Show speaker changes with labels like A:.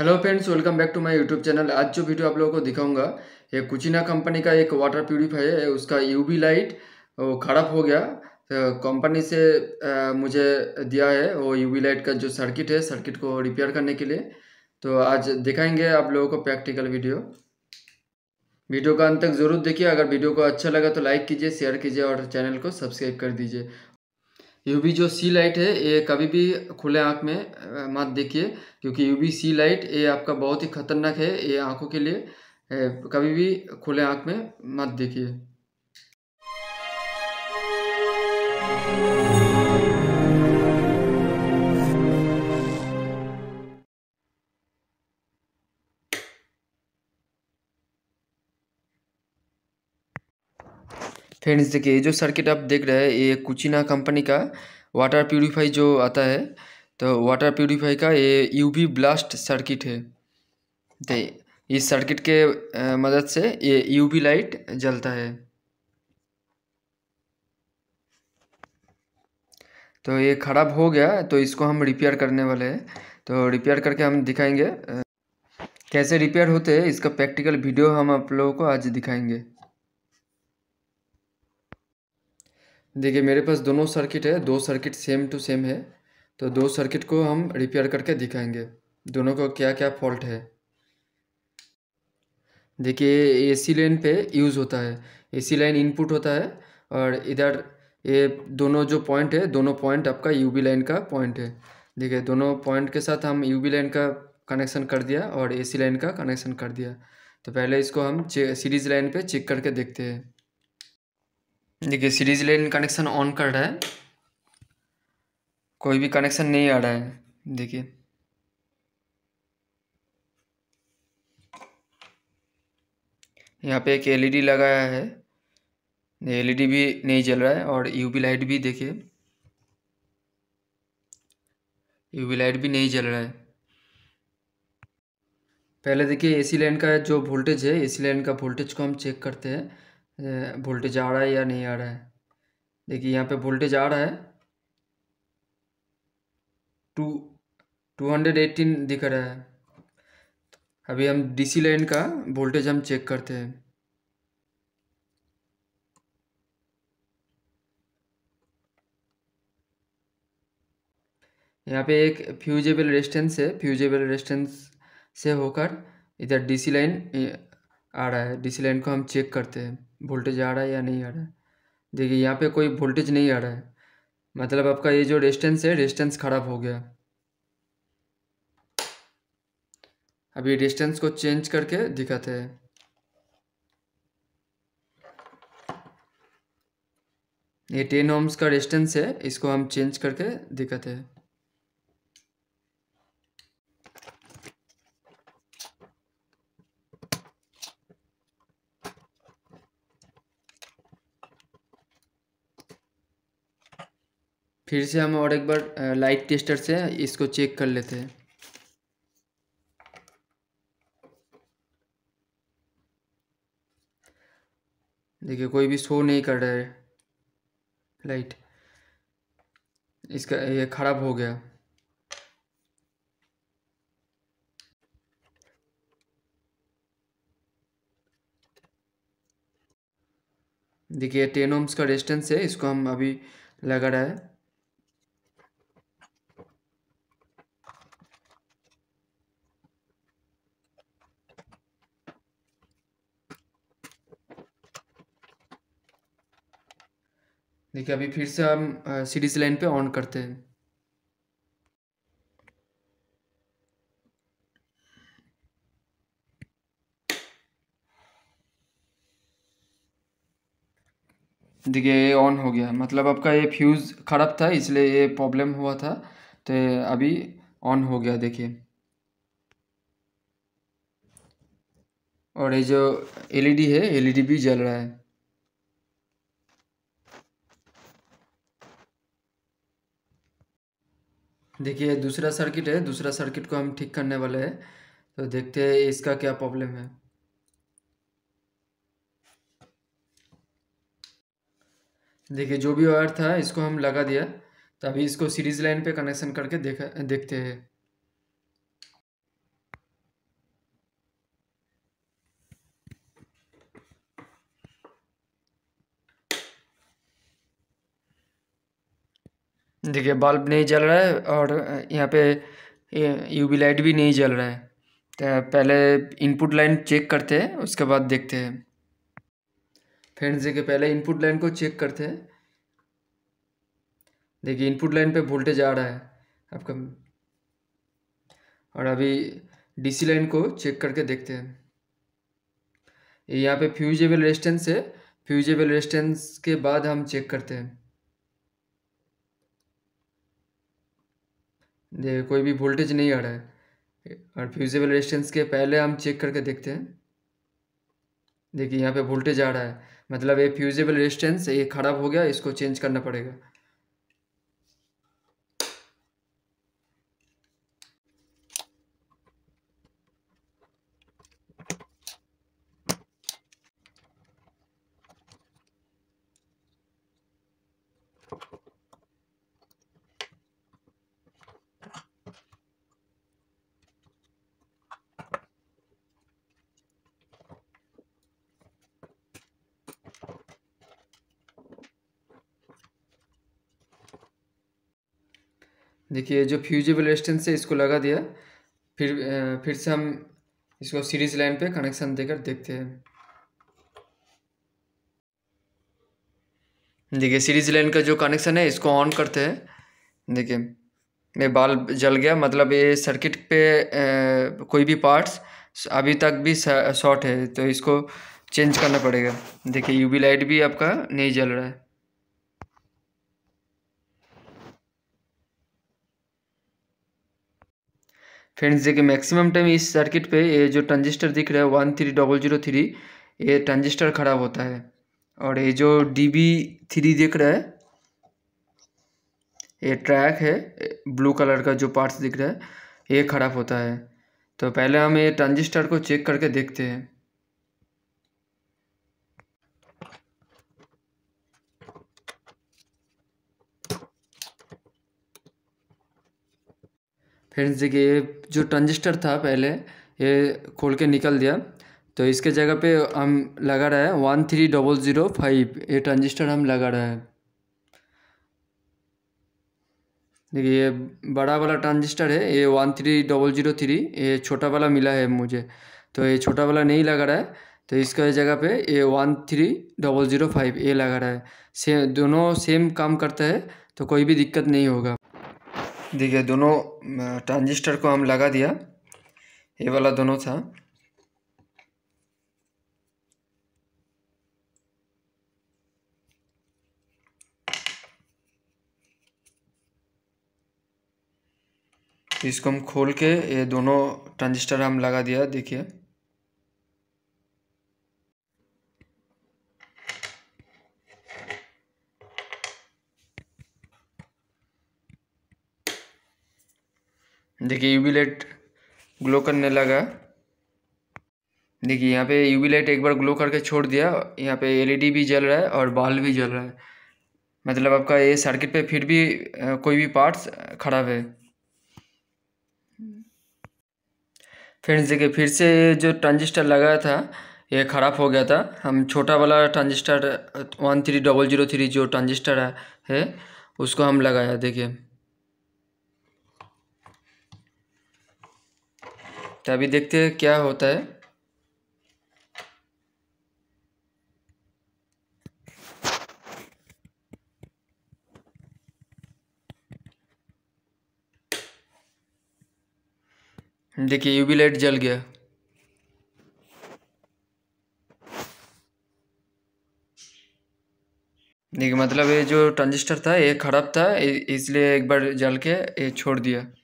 A: hello friends welcome back to my YouTube channel आज जो video आप लोगों को दिखाऊंगा ये कुचिना कंपनी का एक वाटर प्यूरीफायर है उसका यूबी लाइट वो ख़राब हो गया तो कंपनी से आ, मुझे दिया है वो यूबी लाइट का जो सर्किट है सर्किट को रिपेयर करने के लिए तो आज दिखाएंगे आप लोगों को प्रैक्टिकल वीडियो वीडियो का अंत तक ज़रूर देखिए अगर वीडियो को अच्छा लगा तो लाइक कीजिए शेयर कीजिए और चैनल को सब्सक्राइब कर दीजिए यूवी जो सी लाइट है ये कभी भी खुले आँख में मत देखिए क्योंकि यूवी सी लाइट ये आपका बहुत ही खतरनाक है ये आँखों के लिए कभी भी खुले आँख में मत देखिए फ्रेंड्स देखिए ये जो सर्किट आप देख रहे हैं ये कुचिना कंपनी का वाटर प्योरीफाई जो आता है तो वाटर प्योरीफाई का ये यूवी ब्लास्ट सर्किट है तो इस सर्किट के मदद से ये यूवी लाइट जलता है तो ये ख़राब हो गया तो इसको हम रिपेयर करने वाले हैं तो रिपेयर करके हम दिखाएंगे कैसे रिपेयर होते हैं इसका प्रैक्टिकल वीडियो हम आप लोगों को आज दिखाएंगे देखिए मेरे पास दोनों सर्किट है दो सर्किट सेम टू सेम है तो दो सर्किट को हम रिपेयर करके दिखाएंगे दोनों को क्या क्या फॉल्ट है देखिए एसी लाइन पे यूज़ होता है एसी लाइन इनपुट होता है और इधर ये दोनों जो पॉइंट है दोनों पॉइंट आपका यूबी लाइन का पॉइंट है देखिए दोनों पॉइंट के साथ हम यूबी लाइन का कनेक्शन कर दिया और एसी लाइन का कनेक्शन कर दिया तो पहले इसको हम सीरीज लाइन पे चेक करके देखते हैं देखिए सीरीज लाइन कनेक्शन ऑन कर रहा है कोई भी कनेक्शन नहीं आ रहा है देखिए यहाँ पे एक एलईडी e लगाया है एलईडी e भी नहीं जल रहा है और यूवी लाइट भी देखिए यूवी लाइट भी नहीं जल रहा है पहले देखिए एसी लाइन का जो वोल्टेज है एसी लाइन का वोल्टेज को हम चेक करते हैं वोल्टेज आ रहा है या नहीं आ रहा है देखिए यहाँ पे वोल्टेज आ रहा है टू टू हंड्रेड एटीन दिख रहा है अभी हम डीसी लाइन का वोल्टेज हम चेक करते हैं यहाँ पे एक फ्यूजेबल रेस्टेंस है फ्यूजेबल रेस्टेंस से होकर इधर डीसी लाइन आ रहा है डीसी लाइन को हम चेक करते हैं वोल्टेज आ रहा है या नहीं आ रहा है देखिए यहाँ पे कोई वोल्टेज नहीं आ रहा है मतलब आपका ये जो डिस्टेंस है डिस्टेंस खराब हो गया अभी डिस्टेंस को चेंज करके दिखाते हैं ये टेन ओम्स का डिस्टेंस है इसको हम चेंज करके दिखाते हैं फिर से हम और एक बार लाइट टेस्टर से इसको चेक कर लेते हैं देखिए कोई भी शो नहीं कर रहा है लाइट इसका ये ख़राब हो गया देखिए टेन ओम्स का रेजिस्टेंस है इसको हम अभी लगा रहा है देखिए अभी फिर से हम सीडीज लाइन पे ऑन करते हैं देखिए ये ऑन हो गया मतलब आपका ये फ्यूज़ ख़राब था इसलिए ये प्रॉब्लम हुआ था तो अभी ऑन हो गया देखिए और ये जो एलईडी है एलईडी भी जल रहा है देखिए दूसरा सर्किट है दूसरा सर्किट को हम ठीक करने वाले हैं तो देखते हैं इसका क्या प्रॉब्लम है देखिए जो भी वायर था इसको हम लगा दिया तो अभी इसको सीरीज लाइन पे कनेक्शन करके देखा देखते हैं देखिए बल्ब नहीं जल रहा है और यहाँ पे यूवी लाइट भी नहीं जल रहा है तो पहले इनपुट लाइन चेक करते हैं उसके बाद देखते हैं फ्रेंड्स देखिए पहले इनपुट लाइन को चेक करते हैं देखिए इनपुट लाइन पे वोल्टेज आ रहा है आपका और अभी डीसी लाइन को चेक करके देखते हैं यहाँ पे फ्यूजेबल रेजिस्टेंस है फ्यूजेबल रेजिस्टेंस के बाद हम चेक करते हैं ये कोई भी वोल्टेज नहीं आ रहा है और फ्यूजेबल रेजिस्टेंस के पहले हम चेक करके देखते हैं देखिए यहाँ पे वोल्टेज आ रहा है मतलब ये फ्यूजेबल रेजिस्टेंस ये ख़राब हो गया इसको चेंज करना पड़ेगा देखिए जो फ्यूजेबल रेस्टेंस है इसको लगा दिया फिर फिर से हम इसको सीरीज लाइन पे कनेक्शन देकर देखते हैं देखिए सीरीज लाइन का जो कनेक्शन है इसको ऑन करते हैं देखिए ये बाल जल गया मतलब ये सर्किट पे आ, कोई भी पार्ट्स अभी तक भी शॉर्ट है तो इसको चेंज करना पड़ेगा देखिए यूबी लाइट भी आपका नहीं जल रहा है फ्रेंड्स देखिए मैक्सिमम टाइम इस सर्किट पे ये जो ट्रांजिस्टर दिख रहा है one three double zero three ये ट्रांजिस्टर खराब होता है और ये जो डी बी थ्री दिख रहा है ये ट्रैक है ब्लू कलर का जो पार्ट्स दिख रहा है ये ख़राब होता है तो पहले हम ये ट्रांजिस्टर को चेक करके देखते हैं फ्रेंड्स देखिए ये जो ट्रांजिस्टर था पहले ये खोल के निकल दिया तो इसके जगह पे हम लगा रहे हैं one three double zero five ये ट्रांजिस्टर हम लगा रहे हैं देखिए ये बड़ा वाला ट्रांजिस्टर है ये one three double zero three ये छोटा वाला मिला है मुझे तो ये छोटा वाला नहीं लगा रहा है तो इसका जगह पे ये one three double zero five ये लगा रहा है से दोनों सेम काम करता है तो कोई भी दिक्कत नहीं होगा देखिए दोनों ट्रांजिस्टर को हम लगा दिया ये वाला दोनों था इसको हम खोल के ये दोनों ट्रांजिस्टर हम लगा दिया देखिए देखिए यूवी लाइट ग्लो करने लगा देखिए यहाँ पे यूवी लाइट एक बार ग्लो करके छोड़ दिया यहाँ पे एलईडी भी जल रहा है और बाल भी जल रहा है मतलब आपका ये सर्किट पे फिर भी कोई भी पार्ट्स खराब है फ्रेंड्स देखिए फिर से जो ट्रांजिस्टर लगाया था ये ख़राब हो गया था हम छोटा वाला transistor one three double zero three जो ट्रांजिस्टर है उसको हम लगाया देखिए तो अभी देखते हैं क्या होता है देखिए यूबी लाइट जल गया देखिए मतलब ये जो ट्रांजिस्टर था ये ख़राब था इसलिए एक बार जल के ये छोड़ दिया